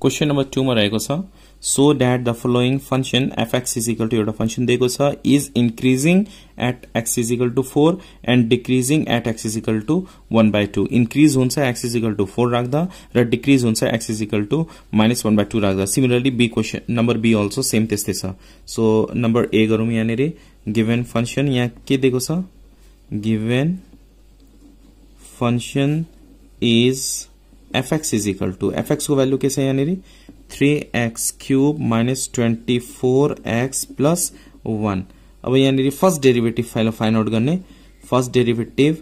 question number टूमा रहेको छ so that the following function f x is equal to एउटा फङ्सन दिएको छ is increasing at x is equal to four and decreasing at x is equal to one by two increase हुन्छ x is equal to four राख्दा र decrease हुन्छ x is equal to minus one by two राख्दा similarly B question number B also same त्यस्तै छ so number ए गरौँ यहाँनिर given function यहाँ के दिएको छ given function is f x is equal to f एक्सको भ्यालु के छ यहाँनिर three x cube minus twenty four x plus one अब यहाँनिर first derivative file find out गर्ने first derivative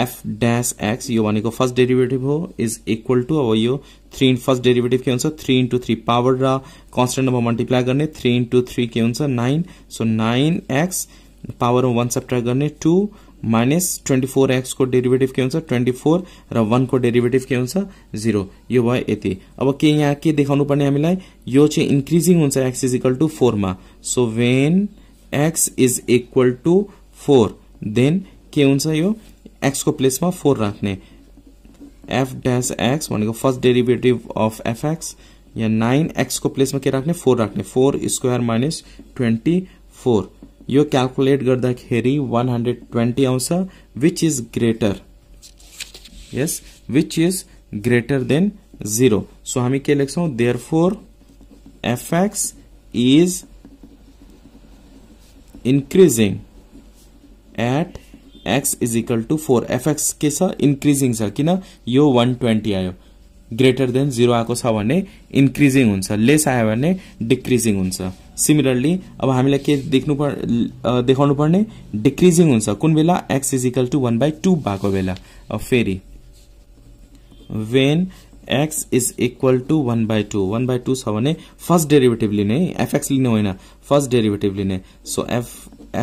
f dash x यो भनेको फर्स्ट डेरिभेटिभ हो इज इक्वल टू अब यो थ्री इन्ट फर्स्ट डेरिभेटिभ के हुन्छ थ्री इन्टू थ्री पावर र कन्सटेन्ट नम्बर मल्टिप्लाई गर्ने थ्री इन्टू थ्री के हुन्छ nine so nine x power one subtract गर्ने two minus twenty four x को डेरिवेटिव के ट्वेंटी फोर रन को डेरिवेटिव के जीरो यो अब के यहाँ के देखा पर्ने हमी इंक्रीजिंग चाहिँ एक्स इज इक्वल फोर में so when x is equal to four then के एक्स को प्लेस में फोर राखने F dash X first derivative of F X या नाइन एक्स को के में फोर राखने four square minus twenty four यो क्याकुलेट गर्दाखेरि वन हन्ड्रेड ट्वेन्टी आउँछ विच इज ग्रेटर यस which is greater than zero so हामी के लेख्छौँ therefore FX is increasing at x is equal to four f x के छ इन्क्रिजिङ छ किन यो वान ट्वेन्टी आयो ग्रेटर देन जिरो आएको छ भने इन्क्रिजिङ हुन्छ लेस आयो भने डिक्रिजिङ हुन्छ सिमिलरली अब हामीलाई के देख्नु पर् देखाउनु पर्ने डिक्रिजिङ हुन्छ कुन बेला x is equal to one by two भएको बेला फेरि when x is equal to one by two one by two छ भने फर्स्ट डेरिभेटिभ लिने एफएक्स लिने होइन फर्स्ट डेरिभेटिभ लिने so f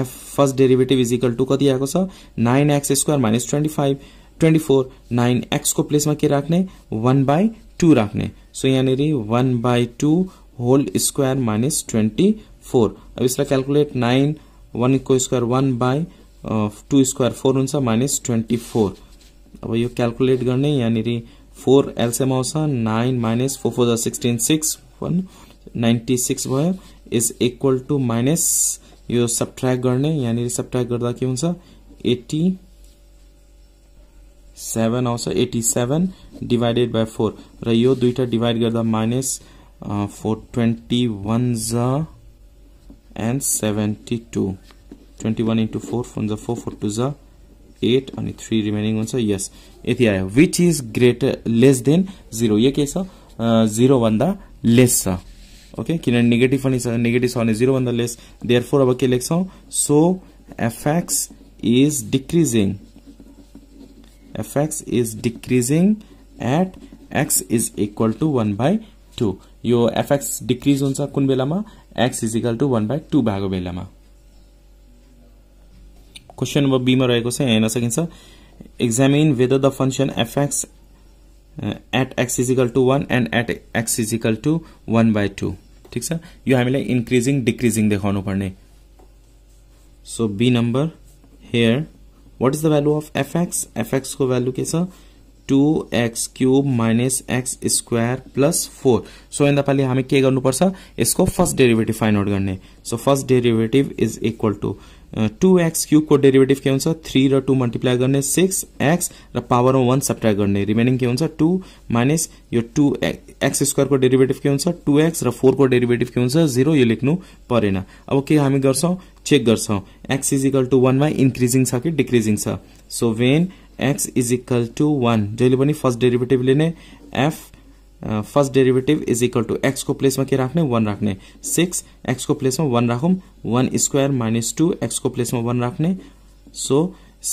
f first derivative is equal to कति आएको छ nine x square minus twenty five twenty four nine एक्सको प्लेसमा के राख्ने वान बाई टू राख्ने सो यहाँनिर one by two whole square minus twenty four अब यसलाई क्यालकुलेट नाइन वानको square one by two square four हुन्छ माइनस ट्वेन्टी फोर अब यो क्यालकुलेट गर्ने यहाँनिर फोर एलसिएम आउँछ nine minus four four sixteen six one ninety six भयो इज इक्वल टु माइनस यो सब्ट्र्याक्ट गर्ने यहाँनिर सब्ट्र्याक्ट गर्दा के हुन्छ एट्टी सेभेन आउँछ eighty seven divided by four र यो दुइटा डिभाइड गर्दा minus Uh, 421 and 72 21 into 4 from the 4 4 to the 8 and 3 remaining ones are yes ATI which is greater less than 0 Yes, uh, 0 वंदा less सा okay किना negative one is uh, negative one is 0 वंदा less therefore our के लिख so fx is decreasing fx is decreasing at x is equal to 1 by 2 यो FX decrease हुन्छ कुन बेलामा x is equal to one by two भएको बेलामा question number बीमा रहेको छ यहाँ हेर्न सकिन्छ examine whether the function f x at x is equal to one and at x is equal to one by two ठिक छ यो हामीलाई इन्क्रिजिङ डिक्रिजिङ देखाउनु पर्ने so B number here what is the value of f x एफएक्सको भ्यालु के छ two x cube minus x square plus four so यसलाई हामी के गर्नुपर्छ यसको फर्स्ट डेरिभेटिभ फाइन्ड आउट गर्ने so first derivative is equal to two x क्युबको डेरिभेटिभ के हुन्छ थ्री र टू मल्टिप्लाई गर्ने सिक्स एक्स र पावरमा वान सब्ट्राक्ट गर्ने रिमेनिङ के हुन्छ टू माइनस यो टू एक्स स्क्वायरको डेरिभेटिभ के हुन्छ टू एक्स र फोरको डेरिभेटिभ के हुन्छ जिरो यो लेख्नु परेन अब के हामी गर्छौँ चेक गर्छौँ एक्स इजिकल टू वानमा इन्क्रिजिङ छ कि डिक्रिजिङ छ so when x is equal to one जैसे फर्स्ट डेरिवेटिव लेने f first derivative is equal to एक्सको प्लेसमा के राख्ने वन राखने सिक्स एक्स को प्लेस में वन राखौँ one square minus two x को प्लेस में वन राख्ने so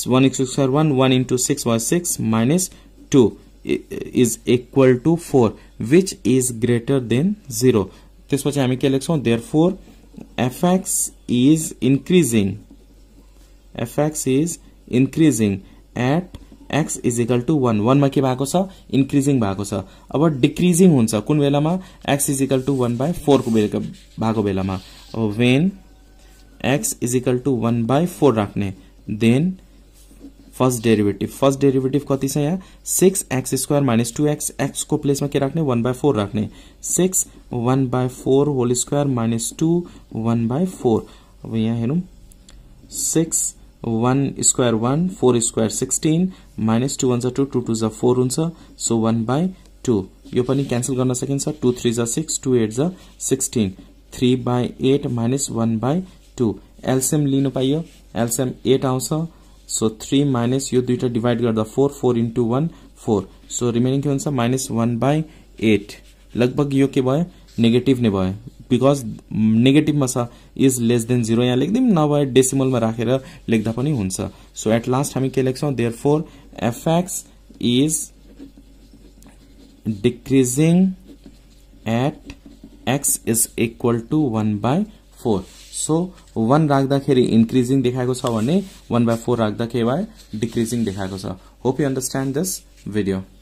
one x square one one into six one six minus two is equal to four which is greater than zero हम क्या के so therefore x is f x is increasing at x is equal to one में के भएको अब decreasing हुन्छ बेला में x is equal to by four को बेला भएको बेलामा अब when x is equal to one by four राखने then first derivative first derivative कति है यहाँ six x square minus two x place में के राख्ने वन बाय फोर राख्ने six one by four whole square minus two one by four अब यहाँ हेरौँ six one square one four square sixteen minus two one छ two two two जा four हुन्छ सो वान बाई टू यो पनि cancel गर्न सकिन्छ टू थ्री जा सिक्स टू एट जा sixteen three by eight minus one by two LCM लिनु पाइयो एल्सियम एट आउँछ सो थ्री माइनस यो दुइटा डिभाइड गर्दा four four into one four so remaining के हुन्छ माइनस वान बाई एट लगभग यो के भयो नेगेटिव नहीं भाई बिकज नेगेटिव में इज लेस देन जीरो यहाँ लेखिदिउँ नभए डेसिमलमा राखेर लेख्दा पनि हुन्छ सो एट लास्ट हम के लेख्छौँ therefore FX is decreasing at x is equal to one by four so one राख्खे इन्क्रिजिङ देखा वन बाय फोर राख्ता के भयो decreasing hope you understand this video